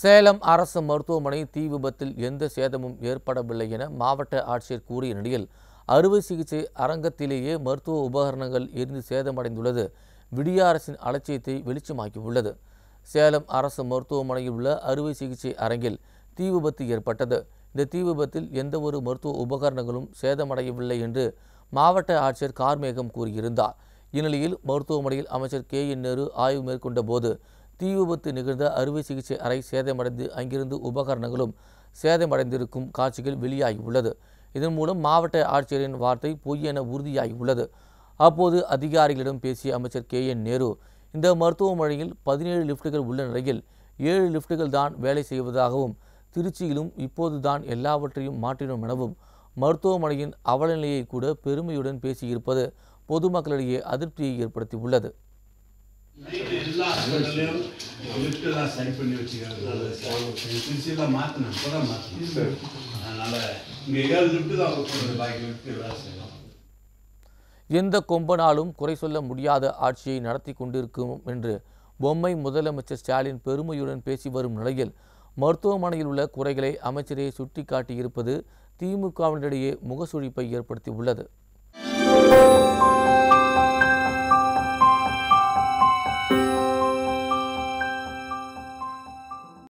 சேலம் அரசு மருத்துவமனை தீ விபத்தில் எந்த சேதமும் ஏற்படவில்லை என மாவட்ட ஆட்சியர் கூறிய நிலையில் அறுவை சிகிச்சை அரங்கத்திலேயே மருத்துவ உபகரணங்கள் எரிந்து சேதமடைந்துள்ளது விடிய அரசின் அலட்சியத்தை வெளிச்சமாக்கியுள்ளது சேலம் அரசு மருத்துவமனையில் உள்ள அறுவை சிகிச்சை அரங்கில் தீ விபத்து ஏற்பட்டது இந்த தீ விபத்தில் எந்தவொரு மருத்துவ உபகரணங்களும் சேதமடையவில்லை என்று மாவட்ட ஆட்சியர் கார்மேகம் கூறியிருந்தார் இந்நிலையில் மருத்துவமனையில் அமைச்சர் கே என் நேரு ஆய்வு மேற்கொண்ட போது தீ விபத்து நிகழ்ந்த அறுவை சிகிச்சை அறை சேதமடைந்து அங்கிருந்து உபகரணங்களும் சேதமடைந்திருக்கும் காட்சிகள் வெளியாகியுள்ளது இதன் மூலம் மாவட்ட ஆட்சியரின் வார்த்தை பொய் என உறுதியாகியுள்ளது அப்போது அதிகாரிகளிடம் பேசிய அமைச்சர் கே என் நேரு இந்த மருத்துவமனையில் பதினேழு லிப்டுகள் உள்ள நிலையில் ஏழு லிப்டுகள் தான் வேலை செய்வதாகவும் திருச்சியிலும் இப்போது தான் எல்லாவற்றையும் மாற்றினோம் எனவும் மருத்துவமனையின் அவலநிலையை கூட பெருமையுடன் பேசியிருப்பது பொதுமக்களிடையே அதிருப்தியை ஏற்படுத்தியுள்ளது எந்த கொம்பனாலும் குறை சொல்ல முடியாத ஆட்சியை நடத்தி கொண்டிருக்கும் என்று பொம்மை முதலமைச்சர் ஸ்டாலின் பெருமையுடன் பேசி வரும் நிலையில் மருத்துவமனையில் உள்ள குறைகளை அமைச்சரே சுட்டிக்காட்டியிருப்பது திமுகவினிடையே முகசுழிப்பை ஏற்படுத்தியுள்ளது